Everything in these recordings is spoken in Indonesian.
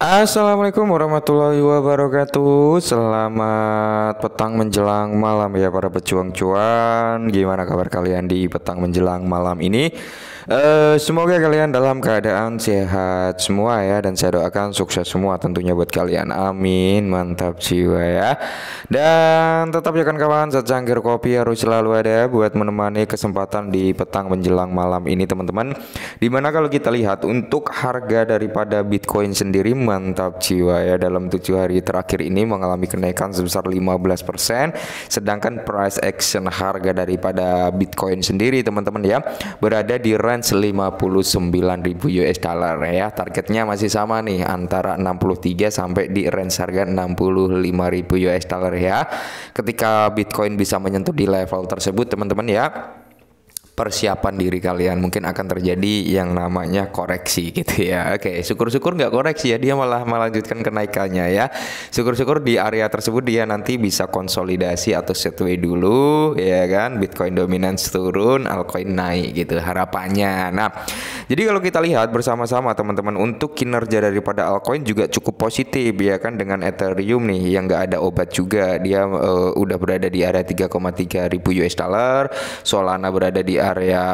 Assalamualaikum warahmatullahi wabarakatuh Selamat petang menjelang malam ya para pejuang cuan Gimana kabar kalian di petang menjelang malam ini Eh, semoga kalian dalam keadaan sehat semua ya dan saya doakan sukses semua tentunya buat kalian. Amin. Mantap jiwa ya. Dan tetap ya kan kawan secangkir kopi harus selalu ada buat menemani kesempatan di petang menjelang malam ini teman-teman. Dimana kalau kita lihat untuk harga daripada Bitcoin sendiri mantap jiwa ya dalam tujuh hari terakhir ini mengalami kenaikan sebesar 15% sedangkan price action harga daripada Bitcoin sendiri teman-teman ya berada di range 59 ribu US dollar ya. Targetnya masih sama nih antara 63 sampai di range harga ribu US dollar ya. Ketika Bitcoin bisa menyentuh di level tersebut teman-teman ya persiapan diri kalian mungkin akan terjadi yang namanya koreksi gitu ya oke syukur-syukur nggak koreksi ya dia malah melanjutkan kenaikannya ya syukur-syukur di area tersebut dia nanti bisa konsolidasi atau setway dulu ya kan Bitcoin dominance turun altcoin naik gitu harapannya nah jadi kalau kita lihat bersama-sama teman-teman untuk kinerja daripada altcoin juga cukup positif ya kan dengan Ethereum nih yang nggak ada obat juga dia uh, udah berada di area 3,3 ribu US dollar Solana berada di area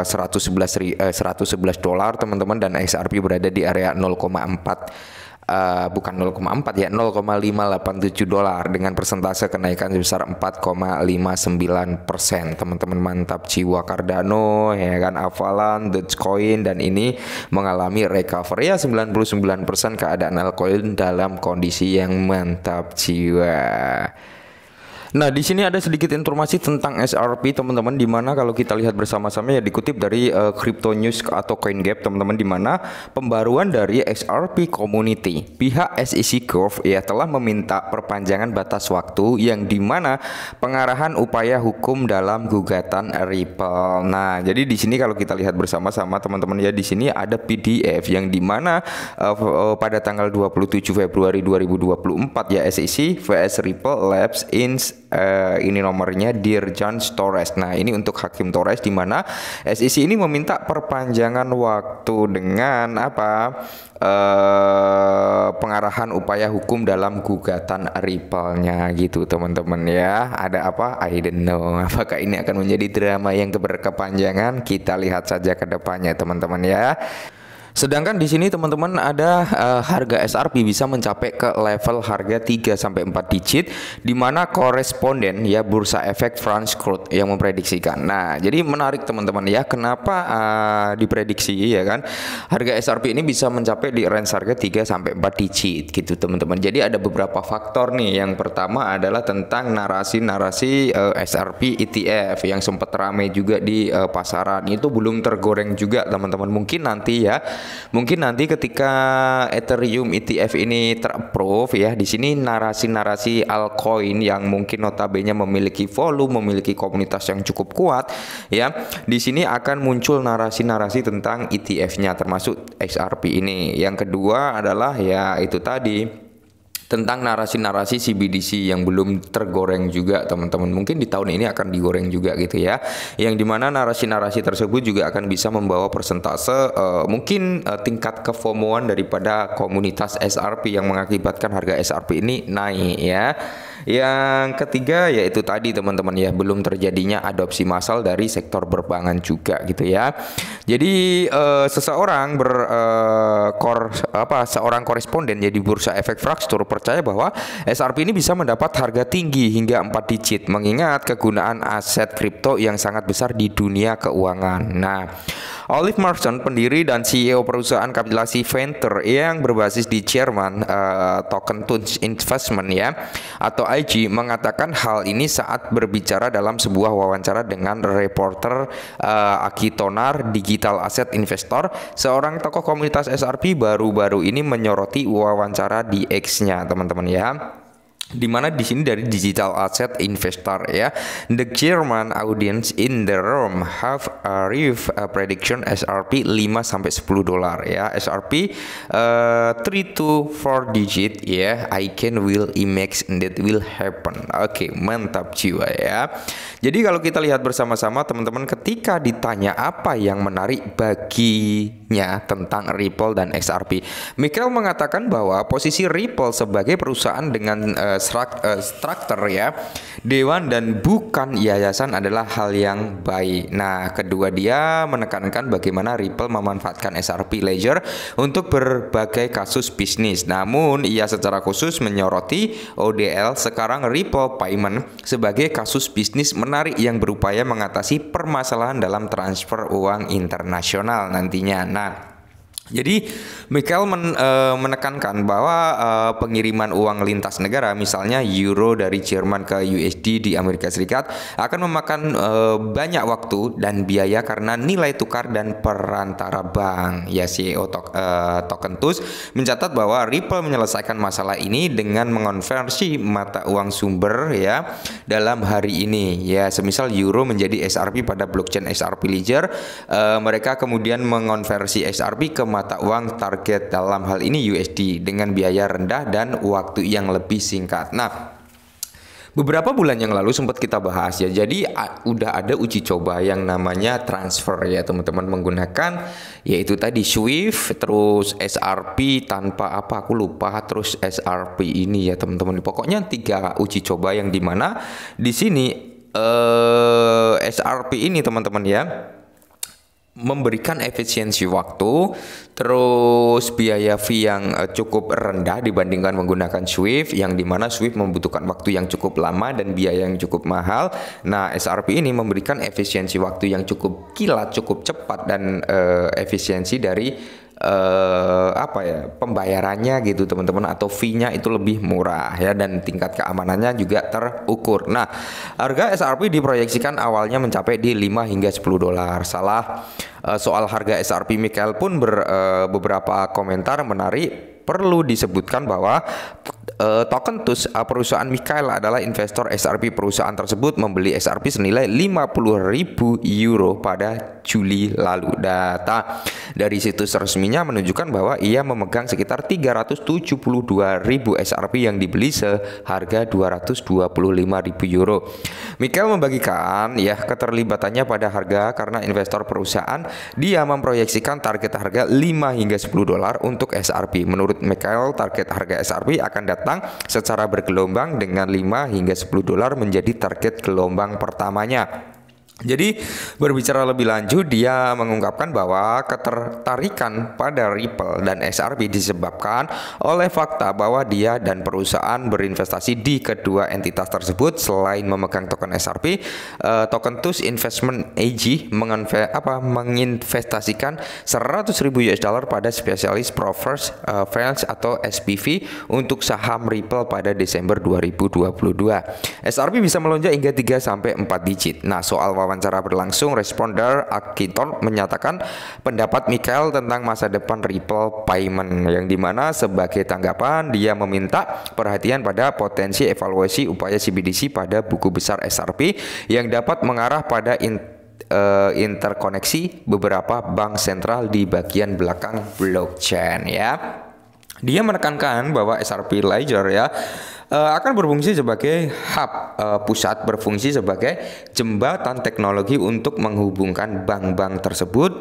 uh, 111 uh, 111 dolar teman-teman dan XRP berada di area 0,4 Uh, eh, bukan 0,4 ya 0,587 dolar dengan persentase kenaikan sebesar 4,59 persen teman-teman mantap jiwa Cardano ya kan Avalan Dogecoin dan ini mengalami recovery ya 99 persen keadaan altcoin dalam kondisi yang mantap jiwa Nah, di sini ada sedikit informasi tentang SRP teman-teman di mana kalau kita lihat bersama-sama ya dikutip dari uh, Crypto News atau CoinGap teman-teman di mana pembaruan dari XRP community. Pihak SEC Curve ya telah meminta perpanjangan batas waktu yang di mana pengarahan upaya hukum dalam gugatan Ripple. Nah, jadi di sini kalau kita lihat bersama-sama teman-teman ya di sini ada PDF yang di mana uh, uh, pada tanggal 27 Februari 2024 ya SEC vs Ripple Labs in uh, ini nomornya Dear John Torres. Nah, ini untuk Hakim Torres di mana SEC ini meminta perpanjangan waktu dengan apa? Uh, pengarahan upaya hukum dalam gugatan ripple gitu, teman-teman ya. Ada apa? I don't know. Apakah ini akan menjadi drama yang keberkepanjangan? Kita lihat saja ke depannya, teman-teman ya. Sedangkan di sini teman-teman ada uh, harga SRP bisa mencapai ke level harga 3 sampai 4 digit di mana koresponden ya bursa efek France Crude yang memprediksikan. Nah, jadi menarik teman-teman ya kenapa uh, diprediksi ya kan harga SRP ini bisa mencapai di range harga 3 sampai 4 digit gitu teman-teman. Jadi ada beberapa faktor nih. Yang pertama adalah tentang narasi-narasi uh, eh, SRP ETF yang sempat ramai juga di uh, pasaran. Itu belum tergoreng juga teman-teman. Mungkin nanti ya Mungkin nanti ketika Ethereum ETF ini terapprove ya, di sini narasi-narasi altcoin yang mungkin notabene memiliki volume, memiliki komunitas yang cukup kuat ya, di sini akan muncul narasi-narasi tentang ETF-nya termasuk XRP ini. Yang kedua adalah ya itu tadi tentang narasi-narasi CBDC yang belum tergoreng juga teman-teman mungkin di tahun ini akan digoreng juga gitu ya yang dimana narasi-narasi tersebut juga akan bisa membawa persentase uh, mungkin uh, tingkat kefomoan daripada komunitas SRP yang mengakibatkan harga SRP ini naik ya yang ketiga yaitu tadi teman-teman ya belum terjadinya adopsi massal dari sektor perbankan juga gitu ya. Jadi uh, seseorang ber uh, kor, apa seorang koresponden ya bursa efek fraktur percaya bahwa SRP ini bisa mendapat harga tinggi hingga 4 digit mengingat kegunaan aset kripto yang sangat besar di dunia keuangan. Nah, Olive Marston, pendiri dan CEO perusahaan kapitalisasi venture yang berbasis di Jerman, uh, Token Tunes Investment ya, atau IG, mengatakan hal ini saat berbicara dalam sebuah wawancara dengan reporter uh, eh, Tonar, Digital Asset Investor, seorang tokoh komunitas SRP baru-baru ini menyoroti wawancara di X-nya, teman-teman ya di mana di sini dari digital asset investor ya the German audience in the room have a riff a prediction SRP 5 sampai 10 dolar ya SRP uh, eh, 3 to 4 digit ya yeah. I can will IMAX that will happen oke okay, mantap jiwa ya jadi kalau kita lihat bersama-sama teman-teman ketika ditanya apa yang menarik baginya tentang Ripple dan XRP Michael mengatakan bahwa posisi Ripple sebagai perusahaan dengan uh, struktur eh, ya dewan dan bukan yayasan adalah hal yang baik. Nah kedua dia menekankan bagaimana Ripple memanfaatkan SRP Ledger untuk berbagai kasus bisnis. Namun ia secara khusus menyoroti ODL sekarang Ripple Payment sebagai kasus bisnis menarik yang berupaya mengatasi permasalahan dalam transfer uang internasional nantinya. Nah jadi Michael men, e, menekankan bahwa e, pengiriman uang lintas negara misalnya euro dari Jerman ke USD di Amerika Serikat akan memakan e, banyak waktu dan biaya karena nilai tukar dan perantara bank. Ya CEO Tok, Token Tokentus mencatat bahwa Ripple menyelesaikan masalah ini dengan mengonversi mata uang sumber ya dalam hari ini. Ya semisal euro menjadi SRP pada blockchain SRP Ledger, e, mereka kemudian mengonversi SRP ke mata uang target dalam hal ini USD dengan biaya rendah dan waktu yang lebih singkat. Nah, beberapa bulan yang lalu sempat kita bahas ya. Jadi udah ada uji coba yang namanya transfer ya teman-teman menggunakan yaitu tadi Swift terus SRP tanpa apa aku lupa terus SRP ini ya teman-teman. Pokoknya tiga uji coba yang dimana di sini eh, SRP ini teman-teman ya memberikan efisiensi waktu, terus biaya fee yang eh, cukup rendah dibandingkan menggunakan Swift yang dimana Swift membutuhkan waktu yang cukup lama dan biaya yang cukup mahal. Nah, SRP ini memberikan efisiensi waktu yang cukup kilat, cukup cepat dan uh, efisiensi dari eh, apa ya pembayarannya gitu teman-teman atau fee-nya itu lebih murah ya dan tingkat keamanannya juga terukur. Nah, harga SRP diproyeksikan awalnya mencapai di 5 hingga 10 dolar. Salah eh, soal harga SRP Michael pun ber, eh, beberapa komentar menarik perlu disebutkan bahwa uh, TUS uh, perusahaan Mikael adalah investor SRP perusahaan tersebut membeli SRP senilai 50.000 euro pada Juli lalu. Data dari situs resminya menunjukkan bahwa ia memegang sekitar 372.000 SRP yang dibeli seharga 225.000 euro. Mikael membagikan ya keterlibatannya pada harga karena investor perusahaan dia memproyeksikan target harga 5 hingga 10 dolar untuk SRP. Menurut Mikael target harga SRP akan datang datang secara bergelombang dengan 5 hingga 10 dolar menjadi target gelombang pertamanya. Jadi berbicara lebih lanjut dia mengungkapkan bahwa ketertarikan pada Ripple dan XRP disebabkan oleh fakta bahwa dia dan perusahaan berinvestasi di kedua entitas tersebut selain memegang token XRP, uh, eh, token TUS Investment AG apa, menginvestasikan 100.000 US dollar pada spesialis profers uh, eh, Friends atau SPV untuk saham Ripple pada Desember 2022. XRP bisa melonjak hingga 3 sampai 4 digit. Nah, soal wawancara berlangsung, responder Akiton menyatakan pendapat Michael tentang masa depan Ripple Payment yang dimana sebagai tanggapan dia meminta perhatian pada potensi evaluasi upaya CBDC pada buku besar SRP yang dapat mengarah pada in eh, interkoneksi beberapa bank sentral di bagian belakang blockchain ya. Dia menekankan bahwa SRP Ledger ya eh, akan berfungsi sebagai hub eh, pusat berfungsi sebagai jembatan teknologi untuk menghubungkan bank-bank tersebut.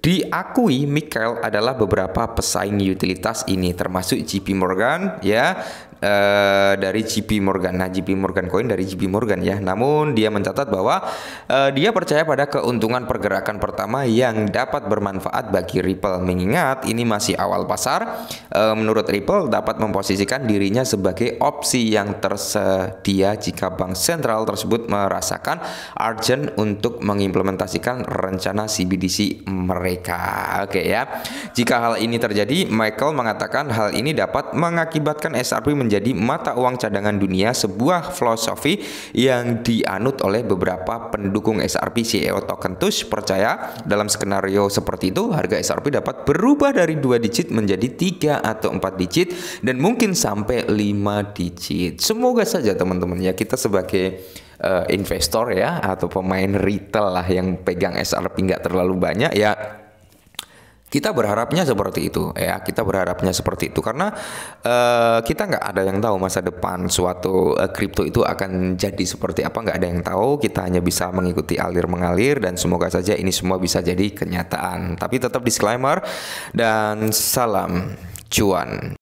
Diakui Michael adalah beberapa pesaing utilitas ini termasuk JP Morgan ya Eh, dari JP Morgan. Nah, JP Morgan Coin dari JP Morgan ya. Namun dia mencatat bahwa uh, dia percaya pada keuntungan pergerakan pertama yang dapat bermanfaat bagi Ripple. Mengingat ini masih awal pasar, uh, menurut Ripple dapat memposisikan dirinya sebagai opsi yang tersedia jika bank sentral tersebut merasakan urgent untuk mengimplementasikan rencana CBDC mereka. Oke okay, ya. Jika hal ini terjadi, Michael mengatakan hal ini dapat mengakibatkan SRP menjadi menjadi mata uang cadangan dunia sebuah filosofi yang dianut oleh beberapa pendukung SRP CEO token TUSH percaya dalam skenario seperti itu harga SRP dapat berubah dari dua digit menjadi tiga atau empat digit dan mungkin sampai lima digit. Semoga saja teman-teman ya kita sebagai uh, investor ya atau pemain retail lah yang pegang SRP nggak terlalu banyak ya kita berharapnya seperti itu, ya. Kita berharapnya seperti itu karena uh, kita nggak ada yang tahu masa depan suatu eh, kripto uh, itu akan jadi seperti apa. Nggak ada yang tahu. Kita hanya bisa mengikuti alir mengalir dan semoga saja ini semua bisa jadi kenyataan. Tapi tetap disclaimer dan salam cuan.